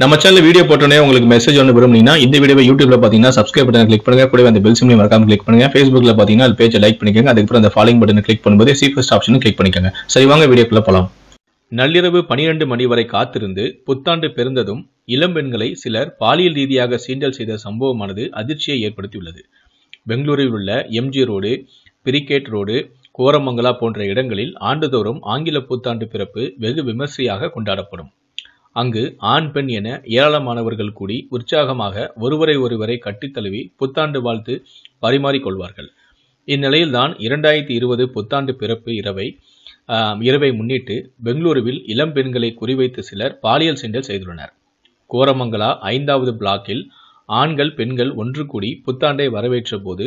நம்ம channel video போட்டோன்னே உங்களுக்கு மெசேஜ் ஒன்று விரும்புனீங்கன்னா இந்த வீடியோ யூடியூப்ல பார்த்தீங்கன்னா சப்ஸ்கிரைப் பட்டன் கிளிக் பண்ணுங்க கூட அந்த பெல் சிம்லையும் மறக்காம கிளிக் பண்ணுங்க ஃபேஸ்புக்ல பார்த்தீங்கன்னா அது பேஜை லைக் பண்ணிக்கோங்க அதுக்கப்புறம் அந்த ஃபாலோயிங் பட்டன் கிளிக் பண்ணும்போது சீஃபஸ்ட் ஆப்ஷன் கிளிக் பண்ணிக்கோங்க சரி வாங்க வீடியோக்குள்ள போகலாம் நள்ளிரவு பனிரெண்டு மணி வரை காத்திருந்து புத்தாண்டு பிறந்ததும் இளம் பெண்களை சிலர் பாலியல் ரீதியாக சீண்டல் செய்த சம்பவமானது அதிர்ச்சியை ஏற்படுத்தியுள்ளது பெங்களூரில் உள்ள MG road brigade road Koramangala போன்ற இடங்களில் ஆண்டுதோறும் ஆங்கில புத்தாண்டு பிறப்பு வெகு விமர்சையாக கொண்டாடப்படும் அங்கு ஆண் பெண் என ஏராளமானவர்கள் கூடி உற்சாகமாக ஒருவரை ஒருவரை கட்டித்தழுவி புத்தாண்டு வாழ்த்து பரிமாறிக்கொள்வார்கள் இந்நிலையில்தான் இரண்டாயிரத்தி இருபது புத்தாண்டு பிறப்பு இரவை இரவை முன்னிட்டு பெங்களூருவில் இளம் பெண்களை குறிவைத்து சிலர் பாலியல் செண்டல் செய்துள்ளனர் கோரமங்கலா ஐந்தாவது பிளாக்கில் ஆண்கள் பெண்கள் ஒன்று கூடி புத்தாண்டை வரவேற்ற போது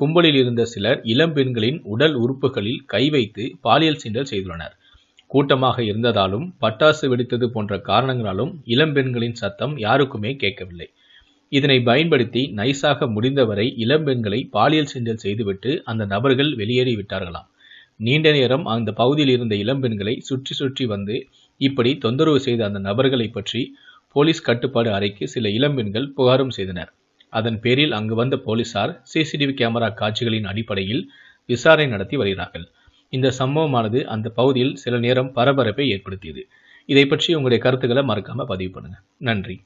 கும்பலில் இருந்த சிலர் இளம் பெண்களின் உடல் உறுப்புகளில் கை வைத்து பாலியல் சீண்டல் செய்துள்ளனர் கூட்டமாக இருந்ததாலும் பட்டாசு வெடித்தது போன்ற காரணங்களாலும் இளம்பெண்களின் சத்தம் யாருக்குமே கேட்கவில்லை இதனை பயன்படுத்தி நைஸாக முடிந்தவரை இளம்பெண்களை பாலியல் செஞ்சல் செய்துவிட்டு அந்த நபர்கள் வெளியேறிவிட்டார்களாம் நீண்ட நேரம் அந்த பகுதியில் இருந்த இளம்பெண்களை சுற்றி சுற்றி வந்து இப்படி தொந்தரவு செய்த அந்த நபர்களை பற்றி போலீஸ் கட்டுப்பாடு அறைக்கு சில இளம்பெண்கள் புகாரும் செய்தனர் அதன் பேரில் அங்கு வந்த போலீசார் சிசிடிவி கேமரா காட்சிகளின் அடிப்படையில் விசாரணை நடத்தி வருகிறார்கள் இந்த சம்பவமானது அந்த பகுதியில் சில நேரம் பரபரப்பை ஏற்படுத்தியது இதை பற்றி உங்களுடைய கருத்துக்களை மறக்காமல் பதிவு பண்ணுங்கள் நன்றி